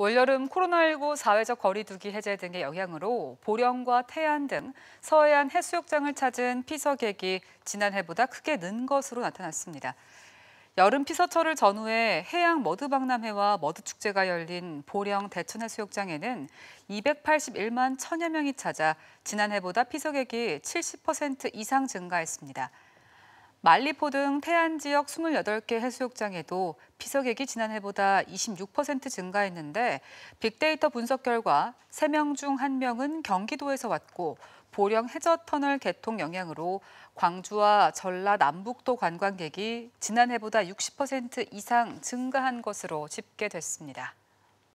올여름 코로나19 사회적 거리두기 해제 등의 영향으로 보령과 태안 등 서해안 해수욕장을 찾은 피서객이 지난해보다 크게 는 것으로 나타났습니다. 여름 피서철을 전후해 해양 머드박람회와 머드축제가 열린 보령 대천해수욕장에는 281만 천여 명이 찾아 지난해보다 피서객이 70% 이상 증가했습니다. 말리포 등 태안 지역 28개 해수욕장에도 피서객이 지난해보다 26% 증가했는데 빅데이터 분석 결과 3명 중 1명은 경기도에서 왔고 보령 해저터널 개통 영향으로 광주와 전라 남북도 관광객이 지난해보다 60% 이상 증가한 것으로 집계됐습니다.